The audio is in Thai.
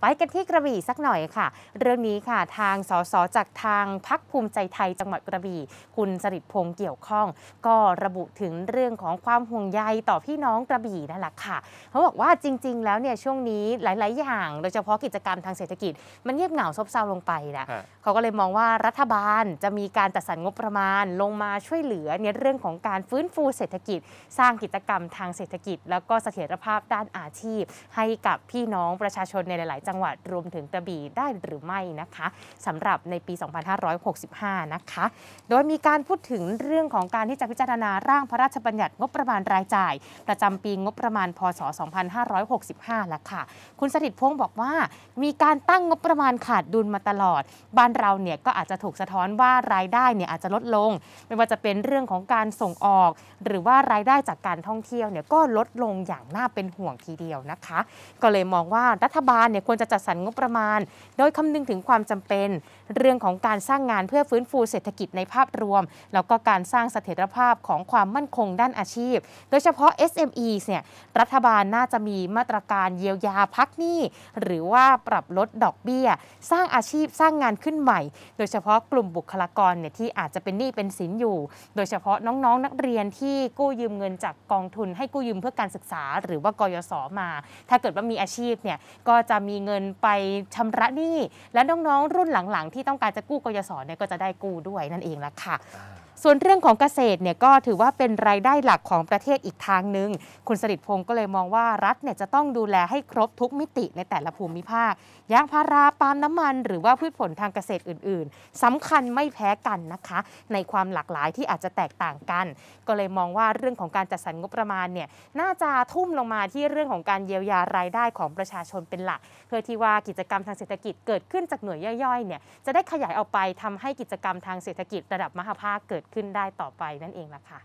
ไปกันที่กระบี่สักหน่อยค่ะ เรื่องนี้ค่ะ ทางสสจากทางพักภูมิใจไทยจังหวัดกระบี่คุณสริพงษ์เกี่ยวข้อง ก็ระบุถึงเรื่องของความห่วงใยต่อพี่น้องกระบี่นั่นแหละค่ะเขาบอกว่าจริงๆ แล้วเนี่ยช่วงนี้หลายๆ อย่างโดยเฉพาะกิจกรรมทางเศรษฐกิจ มันเงียบเหงาซบเซาลงไปนะเขาก็เลยมองว่ารัฐบาลจะมีการจัดสรรงบประมาณ ลงมาช่วยเหลือเนี่ยเรื่องของการฟื้นฟูเศรษฐกิจ สร้างกิจกรรมทางเศรษฐกิจ แล้วก็เสถียรภาพด้านอาชีพ ให้กับพี่น้องประชาชนในหลายๆจังหวัดรวมถึงกระบี่ได้หรือไม่นะคะสำหรับในปี 2565 นะคะ โดยมีการพูดถึงเรื่องของการที่จะพิจารณาร่างพระราชบัญญัติงบประมาณรายจ่าย ประจำปีงบประมาณพศ 2565ละค่ะ คุณสถิตพงศ์บอกว่า มีการตั้งงบประมาณขาดดุลมาตลอด บ้านเราเนี่ยก็อาจจะถูกสะท้อนว่ารายได้เนี่ยอาจจะลดลง ไม่ว่าจะเป็นเรื่องของการส่งออก หรือว่ารายได้จากการท่องเที่ยวเนี่ยก็ลดลงอย่างน่าเป็นห่วงทีเดียวนะคะ ก็เลยมองว่ารัฐบาลาลเนี่ยควรจะจัดสรรงบประมาณ โดยคำนึงถึงความจำเป็น เรื่องของการสร้างงานเพื่อฟื้นฟูเศรษฐกิจในภาพรวม แล้วก็การสร้างเสถียรภาพของความมั่นคงด้านอาชีพ โดยเฉพาะ SME เนี่ยรัฐบาลน่าจะมีมาตรการเยียวยาพักหนี้หรือว่าปรับลดดอกเบี้ย สร้างอาชีพสร้างงานขึ้นใหม่ โดยเฉพาะกลุ่มบุคลากรเนี่ยที่อาจจะเป็นหนี้เป็นสินอยู่ โดยเฉพาะน้องๆนักเรียนที่กู้ยืมเงินจากกองทุน ให้กู้ยืมเพื่อการศึกษา หรือว่ากยศมา ถ้าเกิดว่ามีอาชีพเนี่ยก็จะจะมีเงินไปชำระหนี้และน้อง ๆ รุ่นหลังๆ ที่ต้องการจะกู้กยศเนี่ยก็จะได้กู้ด้วยนั่นเองละค่ะส่วนเรื่องของเกษตรเนี่ย ก็ถือว่าเป็นรายได้หลักของประเทศอีกทางหนึ่งคุณสริพงศ์ก็เลยมองว่ารัฐเนี่ย จะต้องดูแลให้ครบทุกมิติในแต่ละภูมิภาคยางพาราปาล์มน้ำมันหรือว่าพืชผลทางเกษตรอื่นๆ สำคัญไม่แพ้กันนะคะ ในความหลากหลายที่อาจจะแตกต่างกัน ก็เลยมองว่าเรื่องของการจัดสรรงบประมาณเนี่ยน่าจะทุ่มลงมาที่เรื่องของการเยียวยารายได้ของประชาชนเป็นหลัก เพื่อที่ว่ากิจกรรมทางเศรษฐกิจเกิดขึ้นจากหน่วยย่อยๆเนี่ยจะได้ขยายออกไปทำให้กิจกรรมทางเศรษฐกิจระดับมหภาคเกิดขึ้นได้ต่อไปนั่นเองล่ะค่ะ